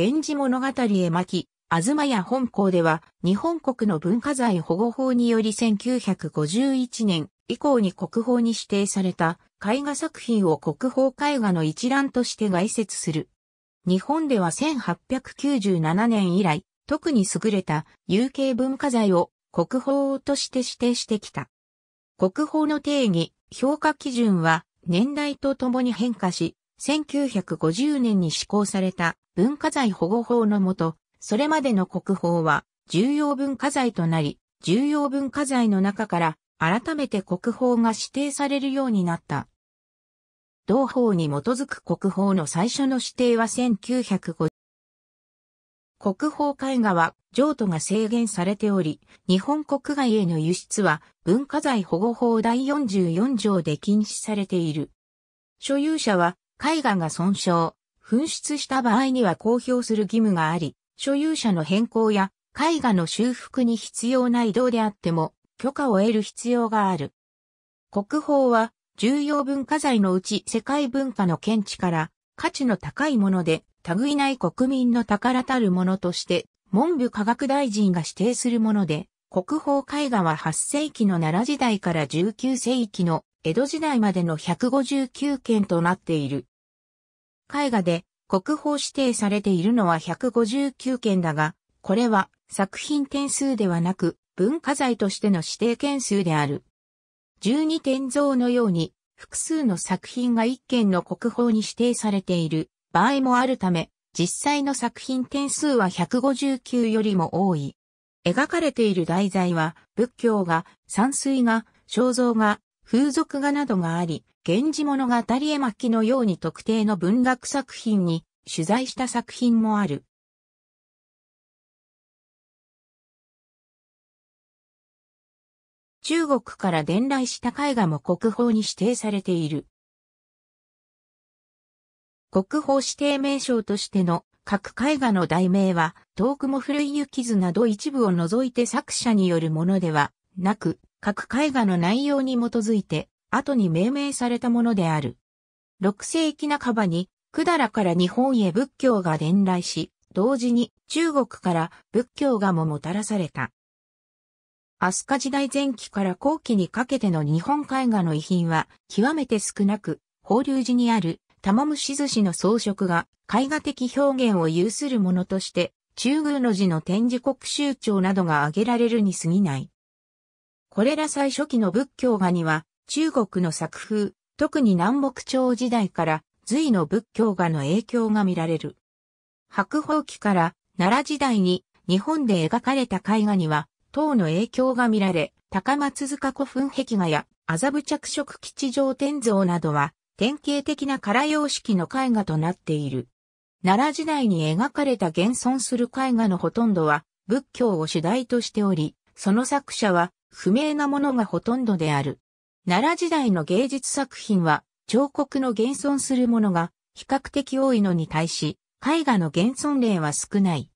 源氏物語へ巻き、まや本校では、日本国の文化財保護法により1951年以降に国宝に指定された絵画作品を国宝絵画の一覧として外説する。日本では1897年以来、特に優れた有形文化財を国宝として指定してきた。国宝の定義、評価基準は年代とともに変化し、1950年に施行された文化財保護法のもと、それまでの国宝は重要文化財となり、重要文化財の中から改めて国宝が指定されるようになった。同法に基づく国宝の最初の指定は1950国宝絵画は譲渡が制限されており、日本国外への輸出は文化財保護法第44条で禁止されている。所有者は絵画が損傷、紛失した場合には公表する義務があり、所有者の変更や絵画の修復に必要な移動であっても許可を得る必要がある。国宝は重要文化財のうち世界文化の見地から価値の高いもので類ない国民の宝たるものとして文部科学大臣が指定するもので、国宝絵画は8世紀の奈良時代から19世紀の江戸時代までの159件となっている。絵画で国宝指定されているのは159件だが、これは作品点数ではなく文化財としての指定件数である。12点像のように複数の作品が1件の国宝に指定されている場合もあるため、実際の作品点数は159よりも多い。描かれている題材は仏教が、山水が、肖像が、風俗画などがあり、源氏物語絵巻のように特定の文学作品に取材した作品もある。中国から伝来した絵画も国宝に指定されている。国宝指定名称としての各絵画の題名は、遠くも古い雪図など一部を除いて作者によるものではなく、各絵画の内容に基づいて、後に命名されたものである。6世紀半ばに、百済から日本へ仏教が伝来し、同時に中国から仏教がももたらされた。飛鳥時代前期から後期にかけての日本絵画の遺品は極めて少なく、法隆寺にある玉虫寿司の装飾が絵画的表現を有するものとして、中宮の寺の展示国集長などが挙げられるに過ぎない。これら最初期の仏教画には、中国の作風、特に南北朝時代から隋の仏教画の影響が見られる。白宝期から奈良時代に日本で描かれた絵画には、唐の影響が見られ、高松塚古墳壁画や麻布着色吉祥天像などは、典型的な唐様式の絵画となっている。奈良時代に描かれた現存する絵画のほとんどは、仏教を主題としており、その作者は不明なものがほとんどである。奈良時代の芸術作品は、彫刻の現存するものが比較的多いのに対し、絵画の現存例は少ない。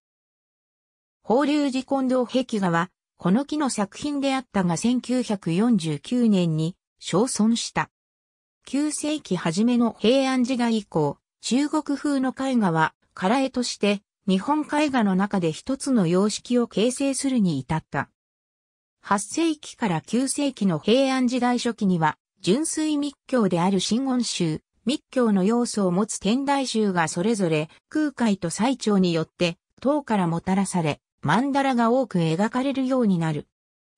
法隆寺近藤壁画は、この木の作品であったが1949年に焼損した。9世紀初めの平安時代以降、中国風の絵画は、唐絵として、日本絵画の中で一つの様式を形成するに至った。8世紀から9世紀の平安時代初期には、純粋密教である真言宗、密教の要素を持つ天台宗がそれぞれ空海と最長によって唐からもたらされ、曼荼羅が多く描かれるようになる。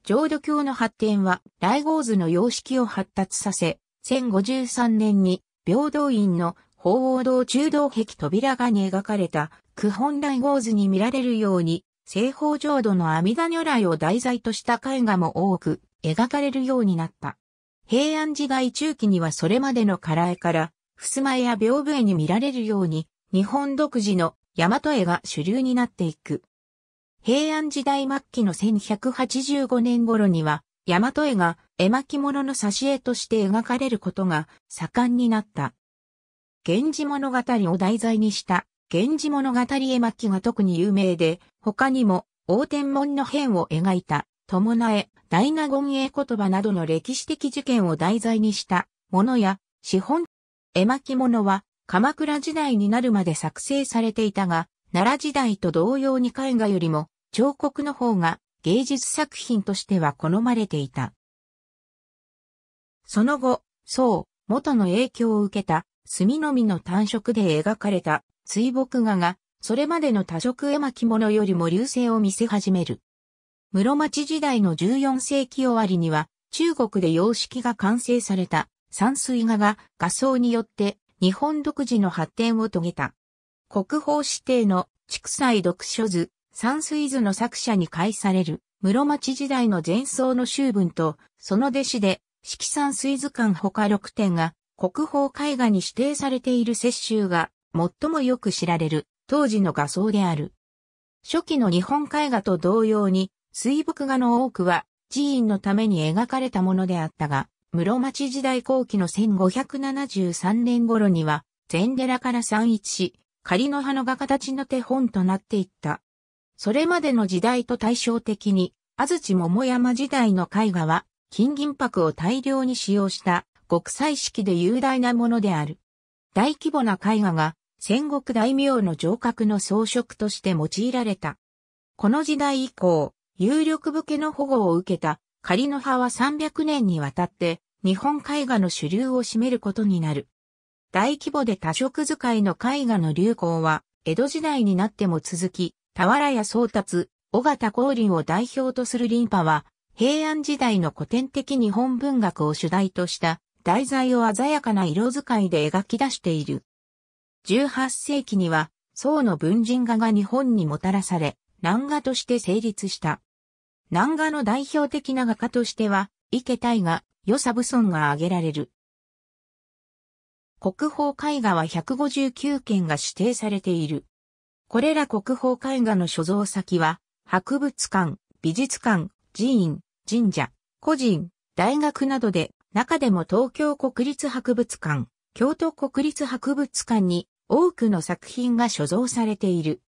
浄土教の発展は、来合図の様式を発達させ、1053年に、平等院の鳳凰堂中道壁扉がに描かれた、九本来合図に見られるように、西方浄土の阿弥陀如来を題材とした絵画も多く描かれるようになった。平安時代中期にはそれまでの唐絵から、襖絵や屏風絵に見られるように、日本独自の大和絵が主流になっていく。平安時代末期の1185年頃には、大和絵が絵巻物の挿絵として描かれることが盛んになった。源氏物語を題材にした源氏物語絵巻が特に有名で、他にも、大天門の変を描いた、友え、大納言英言葉などの歴史的事件を題材にしたものや、資本、絵巻物は、鎌倉時代になるまで作成されていたが、奈良時代と同様に絵画よりも、彫刻の方が芸術作品としては好まれていた。その後、宋、元の影響を受けた、墨のみの単色で描かれた水墨画が、それまでの多色絵巻物よりも流星を見せ始める。室町時代の14世紀終わりには、中国で様式が完成された山水画が画像によって日本独自の発展を遂げた。国宝指定の畜祭読書図、山水図の作者に返される室町時代の前奏の修文と、その弟子で四季山水図鑑他6点が国宝絵画に指定されている雪舟が最もよく知られる当時の画像である。初期の日本絵画と同様に水墨画の多くは寺院のために描かれたものであったが、室町時代後期の1573年頃には禅寺から散逸し、仮の葉の画形の手本となっていった。それまでの時代と対照的に、安土桃山時代の絵画は、金銀箔を大量に使用した、極彩色で雄大なものである。大規模な絵画が、戦国大名の城郭の装飾として用いられた。この時代以降、有力武家の保護を受けた仮の派は300年にわたって日本絵画の主流を占めることになる。大規模で多色使いの絵画の流行は江戸時代になっても続き、俵屋宗達、尾形光琳を代表とする林派は平安時代の古典的日本文学を主題とした題材を鮮やかな色使いで描き出している。18世紀には、宋の文人画が日本にもたらされ、南画として成立した。南画の代表的な画家としては、池大河、与謝ブ村が挙げられる。国宝絵画は159件が指定されている。これら国宝絵画の所蔵先は、博物館、美術館、寺院、神社、個人、大学などで、中でも東京国立博物館、京都国立博物館に多くの作品が所蔵されている。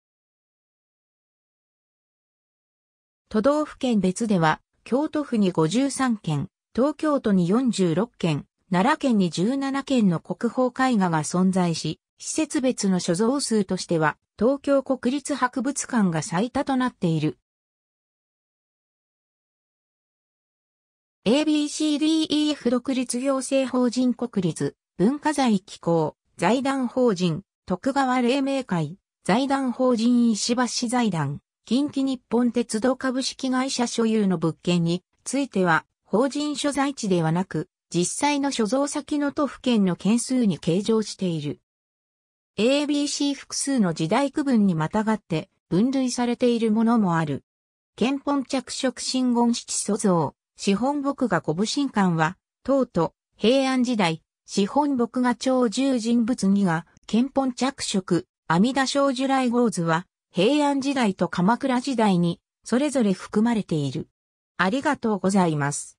都道府県別では、京都府に53件、東京都に46件、奈良県に17件の国宝絵画が存在し、施設別の所蔵数としては、東京国立博物館が最多となっている。ABCDEF 独立行政法人国立文化財機構財団法人、徳川黎明会、財団法人石橋財団、近畿日本鉄道株式会社所有の物件については、法人所在地ではなく、実際の所蔵先の都府県の件数に計上している。ABC 複数の時代区分にまたがって分類されているものもある。憲本着色真言式塑像、資本僕が古部神官は、唐と平安時代、資本木画長十人物儀が、憲本着色、阿弥陀小樹来号図は、平安時代と鎌倉時代に、それぞれ含まれている。ありがとうございます。